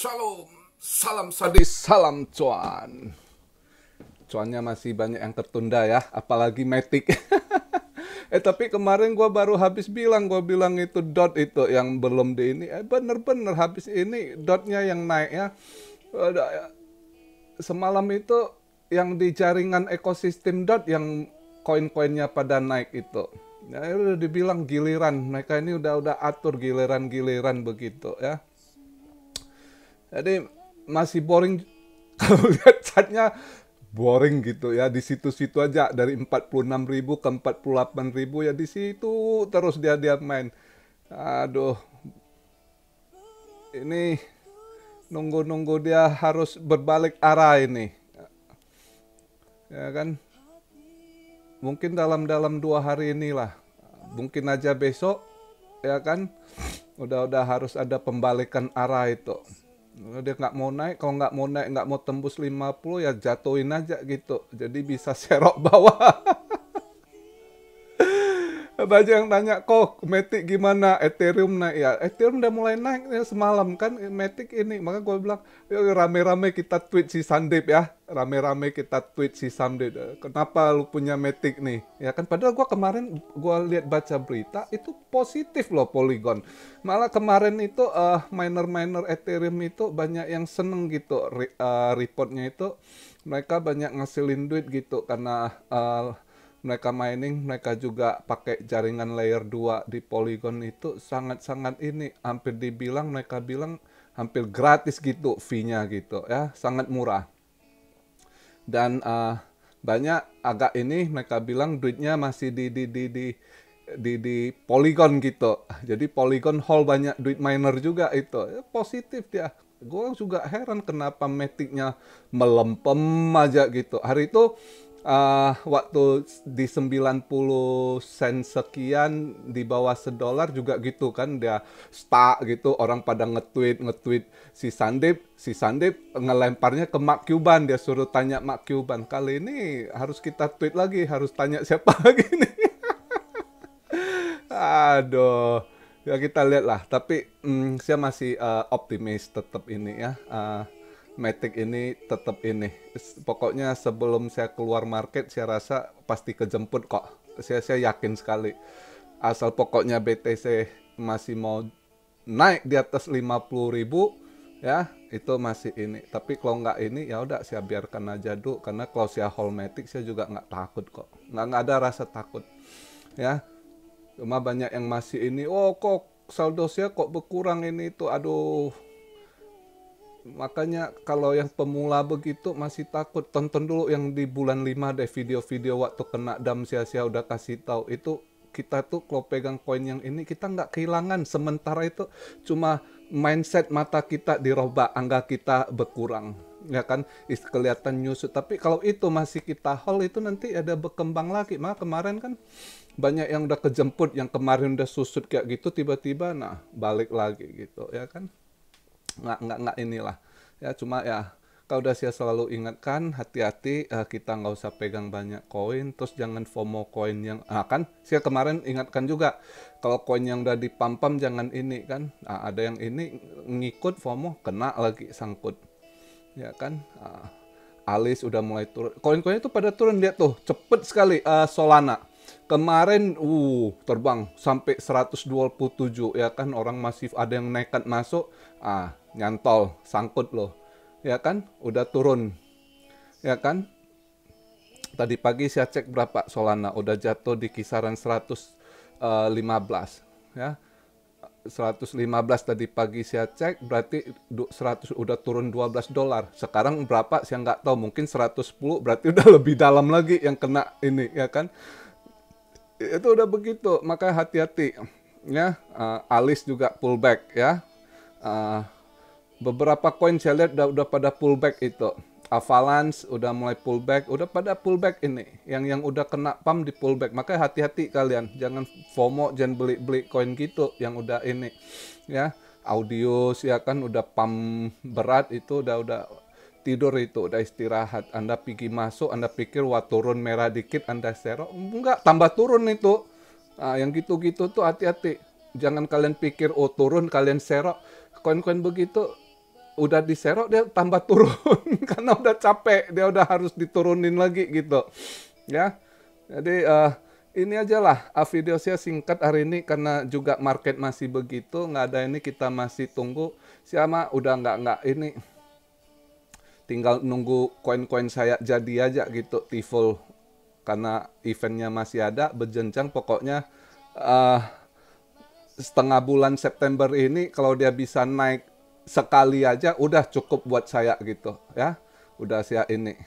Shalom, salam sadis, salam cuan. Cuannya masih banyak yang tertunda ya, apalagi metik. eh tapi kemarin gue baru habis bilang, gue bilang itu dot itu yang belum di ini. Eh bener-bener habis ini dotnya yang naik ya. ya. Semalam itu yang di jaringan ekosistem dot yang koin-koinnya pada naik itu. Ya, udah dibilang giliran mereka ini udah udah atur giliran-giliran begitu ya jadi masih boring kalau lihat catnya boring gitu ya di situ-situ aja dari 46.000 ke 48.000 ya di situ terus dia dia main. Aduh. Ini nunggu-nunggu dia harus berbalik arah ini. Ya kan? Mungkin dalam dalam dua hari inilah. Mungkin aja besok ya kan udah udah harus ada pembalikan arah itu dia nggak mau naik kalau nggak mau naik nggak mau tembus 50 ya jatuhin aja gitu jadi bisa serok bawah banyak yang tanya kok Matic gimana Ethereum naik ya Ethereum udah mulai naik ya, semalam kan Matic ini maka gue bilang rame-rame kita ya, tweet si Sandip ya rame-rame kita tweet si Sandip ya. kenapa lu punya Matic nih ya kan padahal gue kemarin gue lihat baca berita itu positif loh Polygon malah kemarin itu uh, miner-miner Ethereum itu banyak yang seneng gitu uh, reportnya itu mereka banyak ngasilin duit gitu karena uh, mereka mining mereka juga pakai jaringan layer 2 di Polygon itu sangat-sangat ini hampir dibilang mereka bilang hampir gratis gitu fee-nya gitu ya sangat murah dan uh, banyak agak ini mereka bilang duitnya masih di di di di di, di Polygon gitu jadi Polygon hold banyak duit miner juga itu ya, positif dia gue juga heran kenapa metiknya melempem aja gitu hari itu uh, waktu di 90 sen sekian di bawah sedolar juga gitu kan dia stuck gitu orang pada nge-tweet nge-tweet si Sandip si Sandip ngelemparnya ke Mark Cuban dia suruh tanya Mark Cuban kali ini harus kita tweet lagi harus tanya siapa gini, aduh ya kita lihat lah tapi mm, saya masih uh, optimis tetap ini ya uh, Matic ini tetap ini. Pokoknya sebelum saya keluar market saya rasa pasti kejemput kok. Saya saya yakin sekali. Asal pokoknya BTC masih mau naik di atas 50 ribu ya itu masih ini tapi kalau nggak ini ya udah saya biarkan aja dulu karena kalau saya Matic, saya juga nggak takut kok nggak nggak ada rasa takut ya cuma banyak yang masih ini oh kok saldo saya kok berkurang ini itu aduh makanya kalau yang pemula begitu masih takut tonton dulu yang di bulan 5 deh video-video waktu kena dam sia-sia udah kasih tahu itu kita tuh kalau pegang koin yang ini kita nggak kehilangan sementara itu cuma mindset mata kita diroba angka kita berkurang ya kan Is, kelihatan nyusut tapi kalau itu masih kita hold itu nanti ada berkembang lagi mah kemarin kan banyak yang udah kejemput yang kemarin udah susut kayak gitu tiba-tiba nah balik lagi gitu ya kan nggak nggak nggak inilah ya cuma ya kalau udah saya selalu ingatkan hati-hati uh, kita nggak usah pegang banyak koin terus jangan FOMO koin yang ah kan saya kemarin ingatkan juga kalau koin yang udah dipampam jangan ini kan nah, ada yang ini ngikut FOMO kena lagi sangkut ya kan uh, alis udah mulai turun koin-koin itu pada turun dia tuh cepet sekali uh, Solana kemarin uh terbang sampai 127 ya kan orang masif ada yang nekat masuk ah nyantol, sangkut loh. Ya kan? Udah turun. Ya kan? Tadi pagi saya cek berapa Solana udah jatuh di kisaran 115 eh, ya. 115 tadi pagi saya cek berarti 100 udah turun 12 dolar. Sekarang berapa saya nggak tahu, mungkin 110 berarti udah lebih dalam lagi yang kena ini ya kan. Itu udah begitu, maka hati-hati ya. Uh, alis juga pullback ya. Uh, beberapa koin saya lihat udah, udah pada pullback itu. Avalanche udah mulai pullback, udah pada pullback ini. Yang yang udah kena pump di pullback. Makanya hati-hati kalian, jangan FOMO, jangan beli-beli koin gitu yang udah ini. Ya, audio ya kan udah pump berat itu udah udah tidur itu udah istirahat. Anda pergi masuk, Anda pikir wah turun merah dikit, Anda serok. Enggak, tambah turun itu. Nah, yang gitu-gitu tuh hati-hati. Jangan kalian pikir oh turun kalian serok. Koin-koin begitu udah diserok dia tambah turun karena udah capek dia udah harus diturunin lagi gitu ya jadi uh, ini aja lah uh, video saya singkat hari ini karena juga market masih begitu nggak ada ini kita masih tunggu siapa udah nggak nggak ini tinggal nunggu koin-koin saya jadi aja gitu tiful karena eventnya masih ada berjenjang pokoknya uh, setengah bulan September ini kalau dia bisa naik sekali aja udah cukup buat saya gitu ya udah saya ini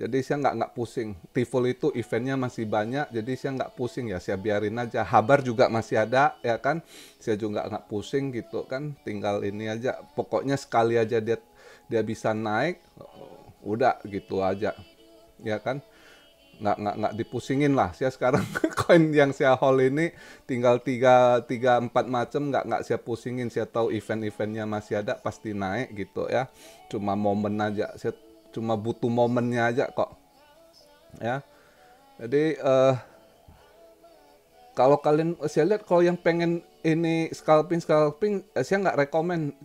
jadi saya nggak nggak pusing tiful itu eventnya masih banyak jadi saya nggak pusing ya saya biarin aja habar juga masih ada ya kan saya juga nggak pusing gitu kan tinggal ini aja pokoknya sekali aja dia dia bisa naik udah gitu aja ya kan nggak nggak nggak dipusingin lah saya sekarang Koin yang saya hold ini tinggal tiga tiga empat macam nggak nggak saya pusingin saya tahu event-eventnya masih ada pasti naik gitu ya cuma momen aja saya cuma butuh momennya aja kok ya jadi uh, kalau kalian saya lihat kalau yang pengen ini scalping scalping eh, saya nggak rekomend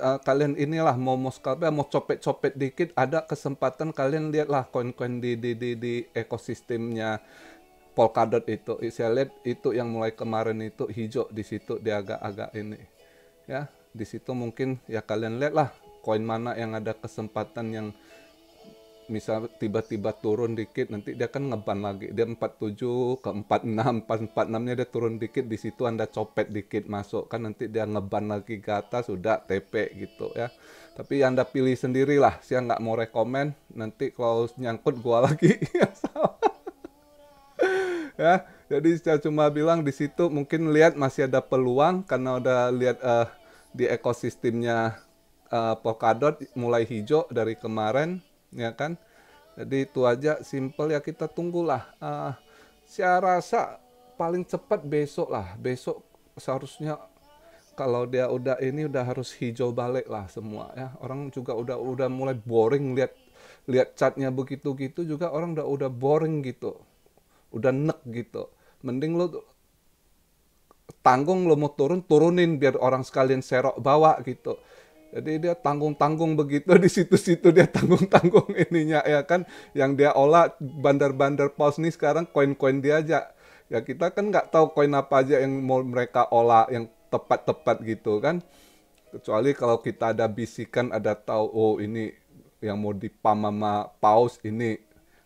uh, eh, kalian inilah mau mau scalping mau copet-copet dikit ada kesempatan kalian lihatlah koin-koin di di di, di ekosistemnya polkadot itu saya lihat itu yang mulai kemarin itu hijau di situ dia agak-agak ini ya di situ mungkin ya kalian lihatlah koin mana yang ada kesempatan yang misal tiba-tiba turun dikit nanti dia kan ngeban lagi dia 47 ke 46 46 nya dia turun dikit di situ anda copet dikit masuk kan nanti dia ngeban lagi ke atas sudah TP gitu ya tapi anda pilih sendirilah saya nggak mau rekomen nanti kalau nyangkut gua lagi ya salah ya jadi saya cuma bilang di situ mungkin lihat masih ada peluang karena udah lihat uh, di ekosistemnya uh, Polkadot mulai hijau dari kemarin ya kan jadi itu aja simple ya kita tunggulah uh, saya rasa paling cepat besok lah besok seharusnya kalau dia udah ini udah harus hijau balik lah semua ya orang juga udah udah mulai boring lihat lihat catnya begitu gitu juga orang udah udah boring gitu udah nek gitu mending lo tanggung lo mau turun turunin biar orang sekalian serok bawa gitu jadi dia tanggung-tanggung begitu di situ-situ dia tanggung-tanggung ininya ya kan yang dia olah bandar-bandar pos nih sekarang koin-koin dia aja ya kita kan nggak tahu koin apa aja yang mau mereka olah yang tepat-tepat gitu kan kecuali kalau kita ada bisikan ada tahu oh ini yang mau dipam sama paus ini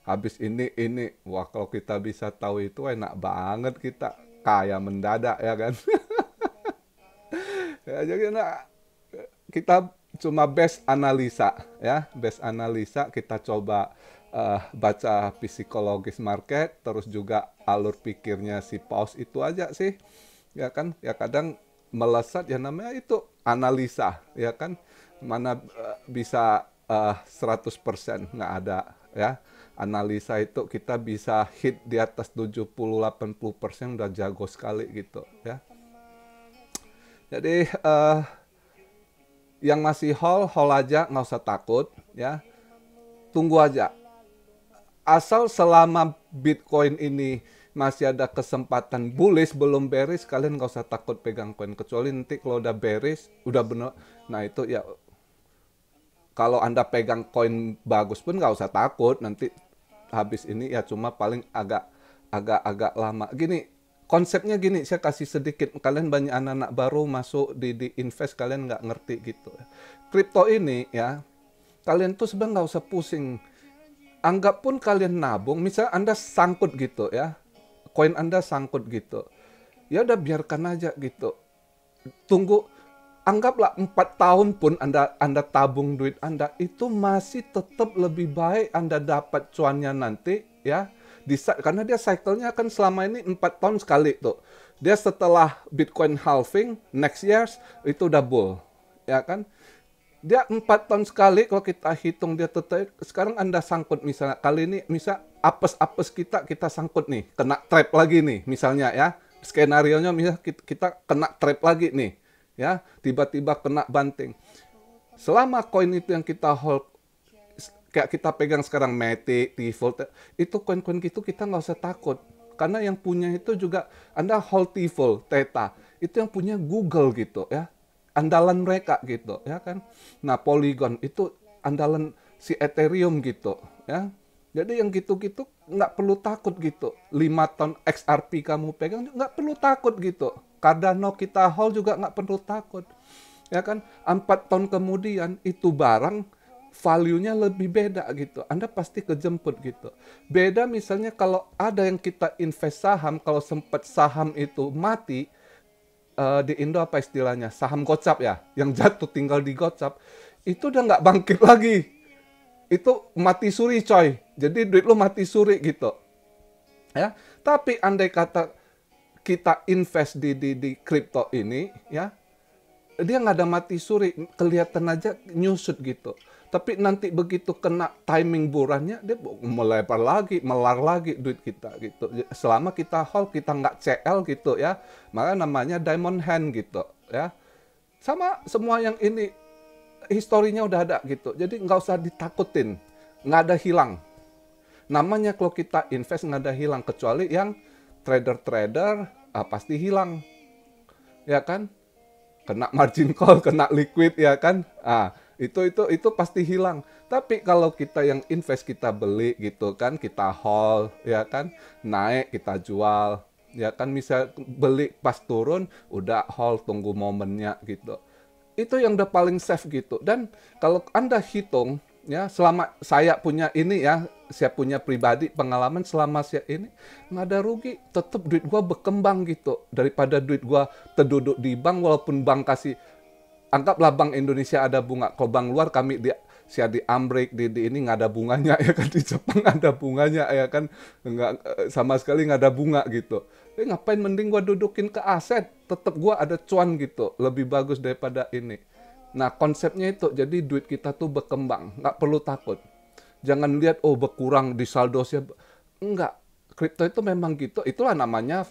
habis ini ini wah kalau kita bisa tahu itu enak banget kita kaya mendadak ya kan ya, jadi nah, kita cuma best analisa ya best analisa kita coba uh, baca psikologis market terus juga alur pikirnya si paus itu aja sih ya kan ya kadang melesat ya namanya itu analisa ya kan mana uh, bisa uh, eh, 100% nggak ada ya analisa itu kita bisa hit di atas 70-80% udah jago sekali gitu ya. Jadi uh, yang masih hall, hall aja nggak usah takut ya. Tunggu aja. Asal selama Bitcoin ini masih ada kesempatan bullish belum bearish kalian nggak usah takut pegang koin kecuali nanti kalau udah bearish udah bener nah itu ya kalau anda pegang koin bagus pun nggak usah takut nanti habis ini ya cuma paling agak agak agak lama gini konsepnya gini saya kasih sedikit kalian banyak anak-anak baru masuk di di invest kalian nggak ngerti gitu ya. kripto ini ya kalian tuh sebenarnya nggak usah pusing anggap pun kalian nabung misal anda sangkut gitu ya koin anda sangkut gitu ya udah biarkan aja gitu tunggu anggaplah empat tahun pun Anda Anda tabung duit Anda itu masih tetap lebih baik Anda dapat cuannya nanti ya di karena dia cyclenya kan selama ini empat tahun sekali tuh. Dia setelah Bitcoin halving next years itu double ya kan. Dia empat tahun sekali kalau kita hitung dia tetap sekarang Anda sangkut misalnya kali ini misal apes-apes kita kita sangkut nih kena trap lagi nih misalnya ya skenario nya misal kita kena trap lagi nih ya tiba-tiba kena banting selama koin itu yang kita hold kayak kita pegang sekarang Matic, Tifol, itu koin-koin gitu kita nggak usah takut karena yang punya itu juga Anda hold Tifol, Theta itu yang punya Google gitu ya andalan mereka gitu ya kan nah Polygon itu andalan si Ethereum gitu ya jadi yang gitu-gitu nggak perlu takut gitu. 5 ton XRP kamu pegang nggak perlu takut gitu. Cardano kita hold juga nggak perlu takut. Ya kan, empat tahun kemudian itu barang value-nya lebih beda gitu. Anda pasti kejemput gitu. Beda misalnya kalau ada yang kita invest saham, kalau sempat saham itu mati, uh, di Indo apa istilahnya? Saham gocap ya, yang jatuh tinggal di gocap, itu udah nggak bangkit lagi. Itu mati suri coy. Jadi duit lu mati suri gitu. Ya, tapi andai kata kita invest di di di kripto ini ya dia nggak ada mati suri kelihatan aja nyusut gitu tapi nanti begitu kena timing burannya dia mulai melebar lagi melar lagi duit kita gitu selama kita hold kita nggak CL gitu ya maka namanya diamond hand gitu ya sama semua yang ini historinya udah ada gitu jadi nggak usah ditakutin nggak ada hilang namanya kalau kita invest nggak ada hilang kecuali yang trader-trader ah, pasti hilang ya kan kena margin call kena liquid ya kan ah itu itu itu pasti hilang tapi kalau kita yang invest kita beli gitu kan kita hold ya kan naik kita jual ya kan misal beli pas turun udah hold tunggu momennya gitu itu yang udah paling safe gitu dan kalau anda hitung ya selama saya punya ini ya saya punya pribadi pengalaman selama saya ini nggak ada rugi tetap duit gua berkembang gitu daripada duit gua terduduk di bank walaupun bank kasih anggaplah bank Indonesia ada bunga kalau bank luar kami dia saya di Amrik di, di ini nggak ada bunganya ya kan di Jepang ada bunganya ya kan nggak eh, sama sekali nggak ada bunga gitu eh, ngapain mending gua dudukin ke aset tetap gua ada cuan gitu lebih bagus daripada ini nah konsepnya itu jadi duit kita tuh berkembang nggak perlu takut Jangan lihat oh berkurang di saldo sih Enggak. Kripto itu memang gitu. Itulah namanya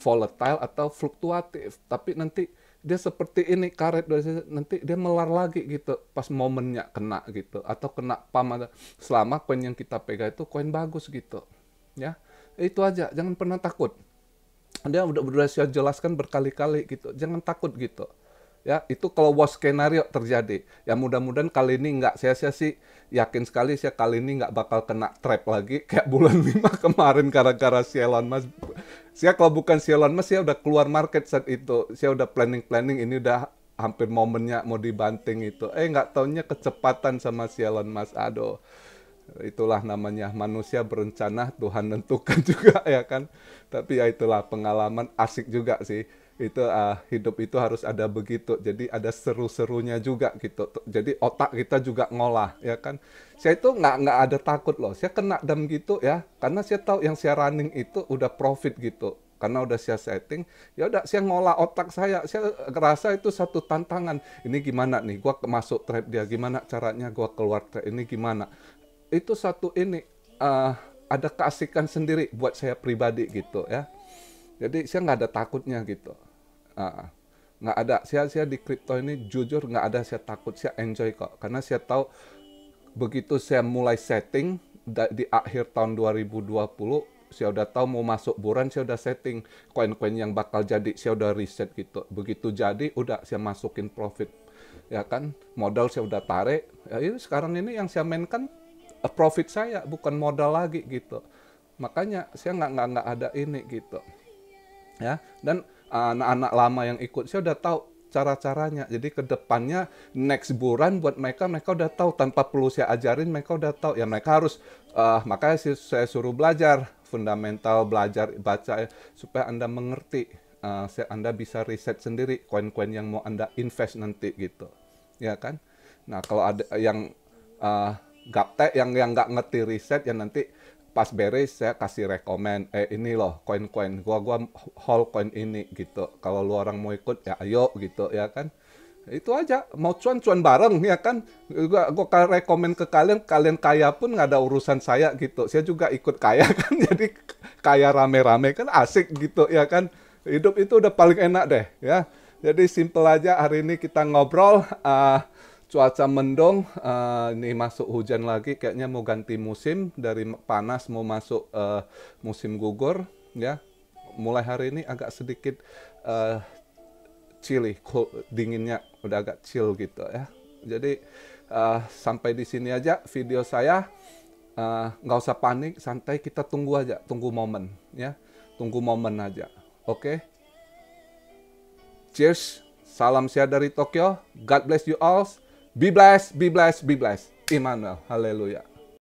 volatile atau fluktuatif. Tapi nanti dia seperti ini karet nanti dia melar lagi gitu pas momennya kena gitu atau kena pam ada selama koin yang kita pegang itu koin bagus gitu ya itu aja jangan pernah takut dia udah sudah jelaskan berkali-kali gitu jangan takut gitu ya itu kalau worst skenario terjadi ya mudah-mudahan kali ini nggak saya saya sih yakin sekali saya kali ini nggak bakal kena trap lagi kayak bulan lima kemarin gara-gara si Elon Musk saya kalau bukan si Elon Musk saya udah keluar market saat itu saya udah planning planning ini udah hampir momennya mau dibanting itu eh nggak taunya kecepatan sama si Elon Musk aduh itulah namanya manusia berencana Tuhan tentukan juga ya kan tapi ya itulah pengalaman asik juga sih itu uh, hidup itu harus ada begitu jadi ada seru-serunya juga gitu jadi otak kita juga ngolah ya kan saya itu nggak nggak ada takut loh saya kena dem gitu ya karena saya tahu yang saya running itu udah profit gitu karena udah saya setting ya udah saya ngolah otak saya saya kerasa itu satu tantangan ini gimana nih gua masuk trap dia gimana caranya gua keluar trap ini gimana itu satu ini uh, ada keasikan sendiri buat saya pribadi gitu ya jadi saya nggak ada takutnya gitu. Uh, nggak ada saya saya di kripto ini jujur nggak ada saya takut saya enjoy kok karena saya tahu begitu saya mulai setting di akhir tahun 2020 saya udah tahu mau masuk buran saya udah setting koin-koin yang bakal jadi saya udah riset gitu begitu jadi udah saya masukin profit ya kan modal saya udah tarik ya ini sekarang ini yang saya mainkan eh, profit saya bukan modal lagi gitu makanya saya nggak nggak nggak ada ini gitu ya dan anak-anak lama yang ikut saya udah tahu cara-caranya jadi kedepannya next bulan buat mereka mereka udah tahu tanpa perlu saya ajarin mereka udah tahu ya mereka harus uh, makanya saya suruh belajar fundamental belajar baca supaya anda mengerti uh, anda bisa riset sendiri koin-koin yang mau anda invest nanti gitu ya kan nah kalau ada yang uh, gaptek yang yang nggak ngerti riset ya nanti pas beres saya kasih rekomend eh ini loh koin-koin gua gua haul koin ini gitu kalau lu orang mau ikut ya ayo gitu ya kan itu aja mau cuan cuan bareng ya kan gua gua rekomend ke kalian kalian kaya pun nggak ada urusan saya gitu saya juga ikut kaya kan jadi kaya rame-rame kan asik gitu ya kan hidup itu udah paling enak deh ya jadi simple aja hari ini kita ngobrol uh, cuaca mendung uh, eh, ini masuk hujan lagi kayaknya mau ganti musim dari panas mau masuk uh, musim gugur ya mulai hari ini agak sedikit uh, chilly cold, dinginnya udah agak chill gitu ya jadi uh, sampai di sini aja video saya nggak uh, usah panik santai kita tunggu aja tunggu momen ya tunggu momen aja oke okay? cheers salam sehat dari Tokyo god bless you all Be blessed, be blessed, be blessed. Immanuel. Haleluya.